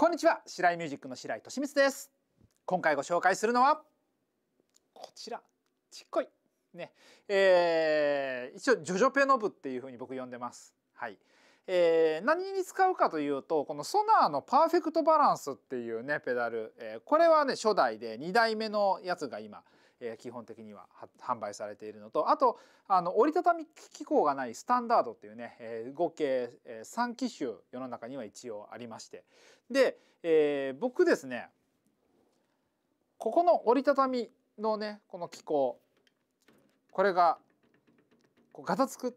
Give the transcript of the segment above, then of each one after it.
こんにちは白井ミュージックの白井俊光です今回ご紹介するのはこちらちっこいねえー、一応ジョジョペノブっていう風に僕呼んでますはいえー、何に使うかというとこのソナーのパーフェクトバランスっていうねペダル、えー、これはね初代で2代目のやつが今、基本的には販売されているのとあとあの折りたたみ機構がないスタンダードっていうね、合計3機種世の中には一応ありましてで、えー、僕ですねここの折りたたみのねこの機構これがこうガタつく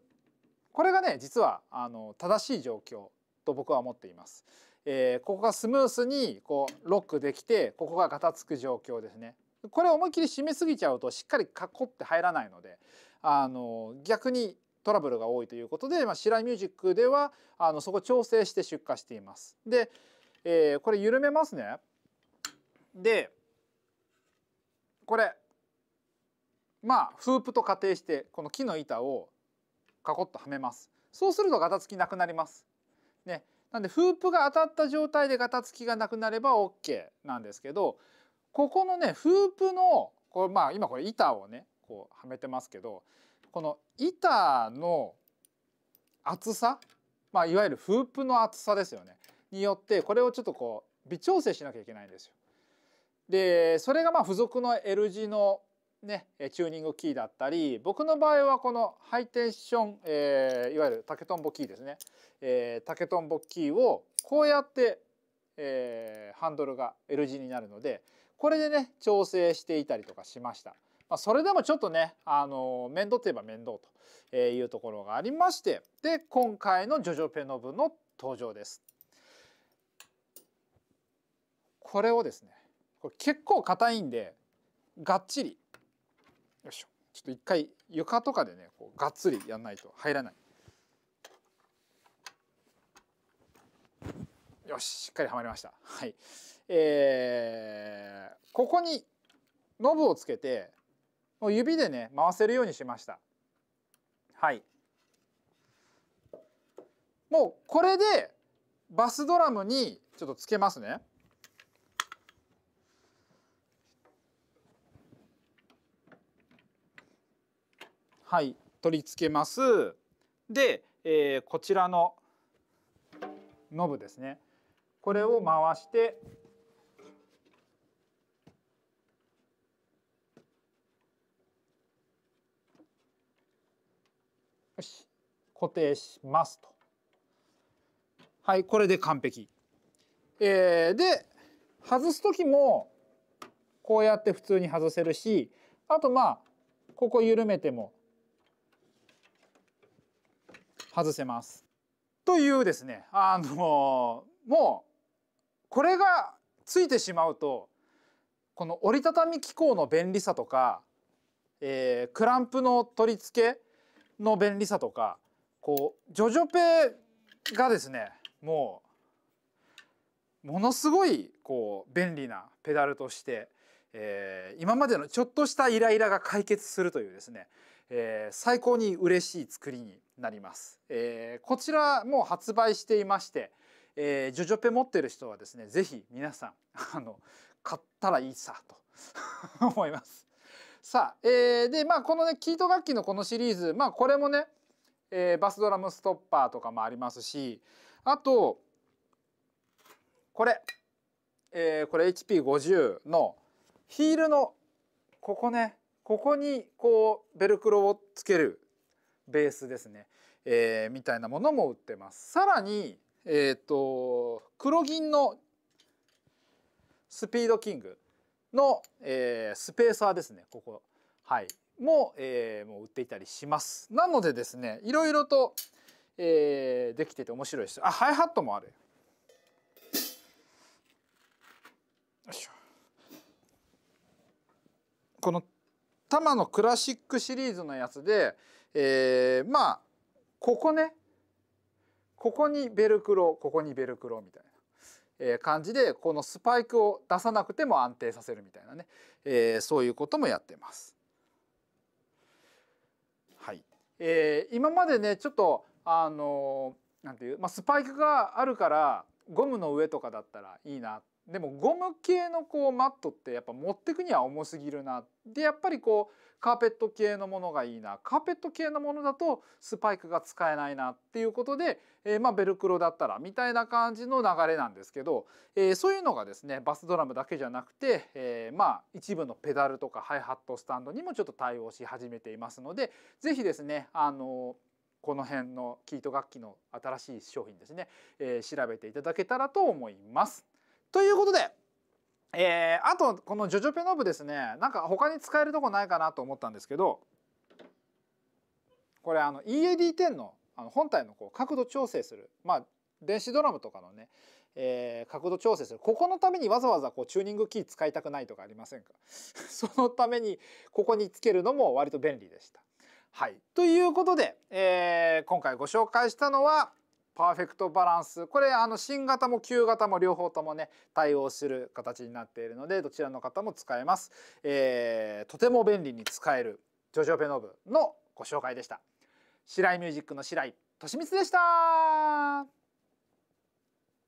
これがね実はあの正しい状況と僕は思っています。えー、ここがスムースにこうロックできてここがガタつく状況ですね。これ思いっきり締めすぎちゃうとしっかり囲って入らないのであの逆にトラブルが多いということで、まあ、白井ミュージックではあのそこ調整して出荷しています。で、えー、これ緩めますね。でこれまあフープと仮定してこの木の板をカコッとはめます。そうするとガタつきなくなります。ね、なんでフープが当たった状態でガタつきがなくなれば OK なんですけどここのねフープのこれまあ今これ板をねこうはめてますけどこの板の厚さ、まあ、いわゆるフープの厚さですよねによってこれをちょっとこう微調整しなきゃいけないんですよ。でそれがまあ付属の L 字のね、チューニングキーだったり僕の場合はこのハイテンション、えー、いわゆる竹とんぼキーですね、えー、竹とんぼキーをこうやって、えー、ハンドルが L 字になるのでこれでね調整していたりとかしました。まあ、それでもちょっとね、あの面倒といえば面倒というところがありましてで今回のジョジョペノブの登場です。これをですねこれ結構硬いんでがっちりよいしょちょっと一回床とかでねこうがっつりやんないと入らないよししっかりはまりましたはいえー、ここにノブをつけてもう指でね回せるようにしましたはいもうこれでバスドラムにちょっとつけますねはい取り付けますで、えー、こちらのノブですねこれを回してよし固定しますと。はいこれで完璧。えー、で外す時もこうやって普通に外せるしあとまあここ緩めても外せます。というですねあのもうこれがついてしまうとこの折りたたみ機構の便利さとか、えー、クランプの取り付けの便利さとかこうジョジョペがですねもうものすごいこう便利なペダルとして、えー、今までのちょっとしたイライラが解決するというですね、えー、最高に嬉しい作りになります、えー、こちらも発売していまして、えー、ジョジョペ持ってる人はですねぜひ皆さんあの買ったらいいさと 思います。さあ、えー、でまあこのねキート楽器のこのシリーズまあこれもね、えー、バスドラムストッパーとかもありますしあとこれ、えー、これ HP50 のヒールのここねここにこうベルクロをつけるベースですね、えー、みたいなものも売ってます。さらにえっ、ー、と黒銀のスピードキングの、えー、スペーサーですねここはいも,、えー、もう売っていたりしますなのでですねいろいろと、えー、できてて面白いですあハイハットもあるよいしょこのタマのクラシックシリーズのやつで、えー、まあここねここにベルクロここにベルクロみたいな。え感じでこのスパイクを出さなくても安定させるみたいなね、えー、そういうこともやってます。はいえー、今までねちょっとあのー、なんていう、まあ、スパイクがあるからゴムの上とかだったらいいなっでもゴム系のこうマットってやっぱ持ってくには重すぎるなでやっぱりこうカーペット系のものがいいなカーペット系のものだとスパイクが使えないなっていうことで、えー、まあベルクロだったらみたいな感じの流れなんですけど、えー、そういうのがですねバスドラムだけじゃなくて、えー、まあ一部のペダルとかハイハットスタンドにもちょっと対応し始めていますので是非ですねあのこの辺のキート楽器の新しい商品ですね、え調べていただけたらと思います。ということで、えー、あとこのジョジョペノブですねなんか他に使えるとこないかなと思ったんですけどこれあの EAD10 のあの本体のこう角度調整する、まあ、電子ドラムとかのね、えー、角度調整するここのためにわざわざこうチューニングキー使いたくないとかありませんか そのためにここにつけるのも割と便利でした。はい、ということで、えー、今回ご紹介したのはパーフェクトバランスこれあの新型も旧型も両方ともね対応する形になっているのでどちらの方も使えます、えー、とても便利に使えるジョジョペノブのご紹介でした白井ミュージックの白井利光でした